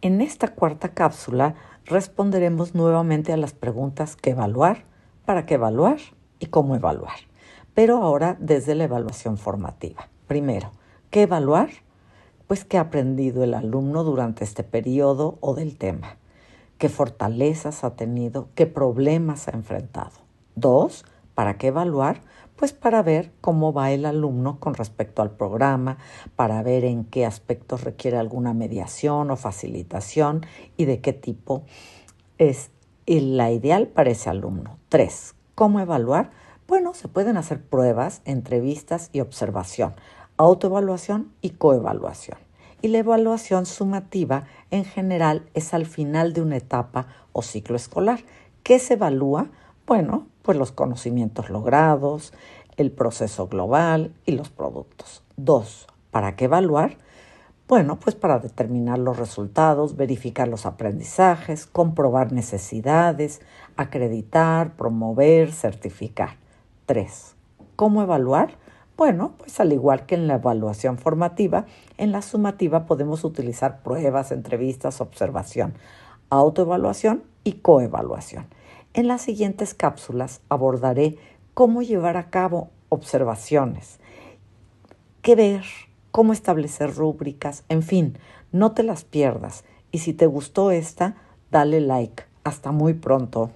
En esta cuarta cápsula responderemos nuevamente a las preguntas qué evaluar, para qué evaluar y cómo evaluar, pero ahora desde la evaluación formativa. Primero, ¿qué evaluar? Pues qué ha aprendido el alumno durante este periodo o del tema, qué fortalezas ha tenido, qué problemas ha enfrentado. Dos, ¿Para qué evaluar? Pues para ver cómo va el alumno con respecto al programa, para ver en qué aspectos requiere alguna mediación o facilitación y de qué tipo es la ideal para ese alumno. Tres, ¿cómo evaluar? Bueno, se pueden hacer pruebas, entrevistas y observación, autoevaluación y coevaluación. Y la evaluación sumativa en general es al final de una etapa o ciclo escolar. ¿Qué se evalúa? Bueno, pues los conocimientos logrados, el proceso global y los productos. Dos, ¿para qué evaluar? Bueno, pues para determinar los resultados, verificar los aprendizajes, comprobar necesidades, acreditar, promover, certificar. Tres, ¿Cómo evaluar? Bueno, pues al igual que en la evaluación formativa, en la sumativa podemos utilizar pruebas, entrevistas, observación, autoevaluación y coevaluación. En las siguientes cápsulas abordaré cómo llevar a cabo observaciones, qué ver, cómo establecer rúbricas, en fin, no te las pierdas. Y si te gustó esta, dale like. Hasta muy pronto.